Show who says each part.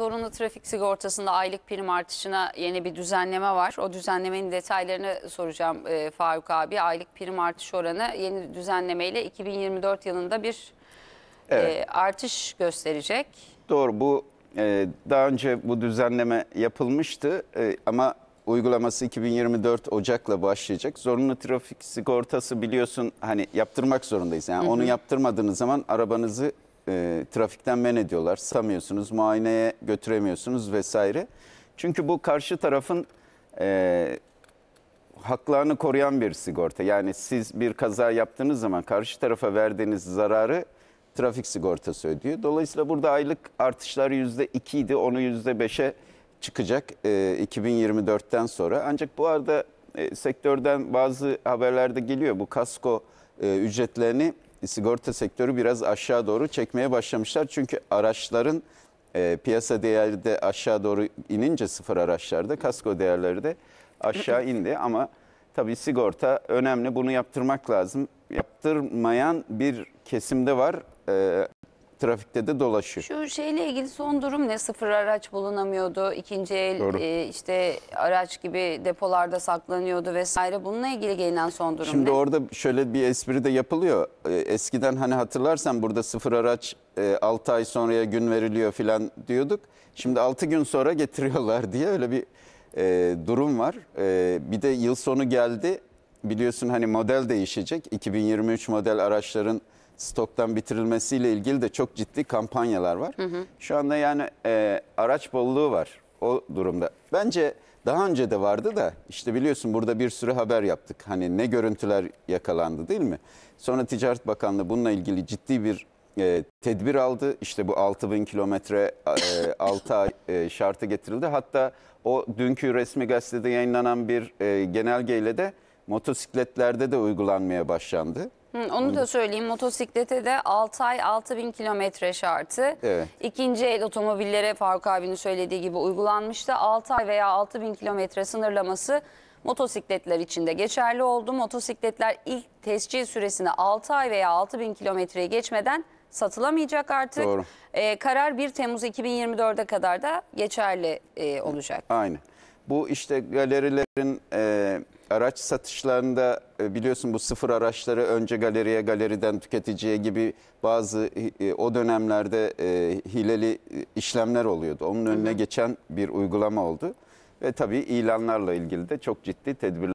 Speaker 1: Zorunlu trafik sigortasında aylık prim artışına yeni bir düzenleme var. O düzenlemenin detaylarını soracağım e, Faruk abi. Aylık prim artış oranı yeni düzenlemeyle 2024 yılında bir e, evet. e, artış gösterecek.
Speaker 2: Doğru bu e, daha önce bu düzenleme yapılmıştı e, ama uygulaması 2024 Ocak'la başlayacak. Zorunlu trafik sigortası biliyorsun hani yaptırmak zorundayız. Yani hı hı. onu yaptırmadığınız zaman arabanızı e, trafikten men ediyorlar. Samıyorsunuz, muayeneye götüremiyorsunuz vesaire. Çünkü bu karşı tarafın e, haklarını koruyan bir sigorta. Yani siz bir kaza yaptığınız zaman karşı tarafa verdiğiniz zararı trafik sigortası ödüyor. Dolayısıyla burada aylık artışlar %2 idi. Onu %5'e çıkacak e, 2024'ten sonra. Ancak bu arada e, sektörden bazı haberlerde geliyor. Bu kasko e, ücretlerini sigorta sektörü biraz aşağı doğru çekmeye başlamışlar. Çünkü araçların e, piyasa değeri de aşağı doğru inince sıfır araçlarda kasko değerleri de aşağı indi ama tabii sigorta önemli bunu yaptırmak lazım. Yaptırmayan bir kesimde var. E, trafikte de dolaşıyor.
Speaker 1: Şu şeyle ilgili son durum ne? Sıfır araç bulunamıyordu. ikinci el e, işte araç gibi depolarda saklanıyordu vesaire. Bununla ilgili gelinen son durum Şimdi ne?
Speaker 2: orada şöyle bir espri de yapılıyor. Ee, Eskiden hani hatırlarsan burada sıfır araç 6 e, ay sonraya gün veriliyor filan diyorduk. Şimdi 6 gün sonra getiriyorlar diye öyle bir e, durum var. E, bir de yıl sonu geldi biliyorsun hani model değişecek. 2023 model araçların stoktan bitirilmesiyle ilgili de çok ciddi kampanyalar var. Hı hı. Şu anda yani e, araç bolluğu var o durumda. Bence daha önce de vardı da işte biliyorsun burada bir sürü haber yaptık. Hani ne görüntüler yakalandı değil mi? Sonra Ticaret Bakanlığı bununla ilgili ciddi bir e, tedbir aldı. İşte bu 6 bin kilometre e, 6 ay e, şartı getirildi. Hatta o dünkü resmi gazetede yayınlanan bir e, genelgeyle de motosikletlerde de uygulanmaya başlandı.
Speaker 1: onu da söyleyeyim motosiklete de 6 ay 6 bin kilometre şartı. Evet. İkinci el otomobillere Faruk abinin söylediği gibi uygulanmıştı. 6 ay veya 6 bin kilometre sınırlaması motosikletler için de geçerli oldu. Motosikletler ilk tescil süresini 6 ay veya 6 bin kilometreyi geçmeden satılamayacak artık. Doğru. Ee, karar 1 Temmuz 2024'e kadar da geçerli e, olacak.
Speaker 2: Aynen. Bu işte galerilerin e, araç satışlarında e, biliyorsun bu sıfır araçları önce galeriye galeriden tüketiciye gibi bazı e, o dönemlerde e, hileli e, işlemler oluyordu. Onun önüne geçen bir uygulama oldu ve tabii ilanlarla ilgili de çok ciddi tedbirler.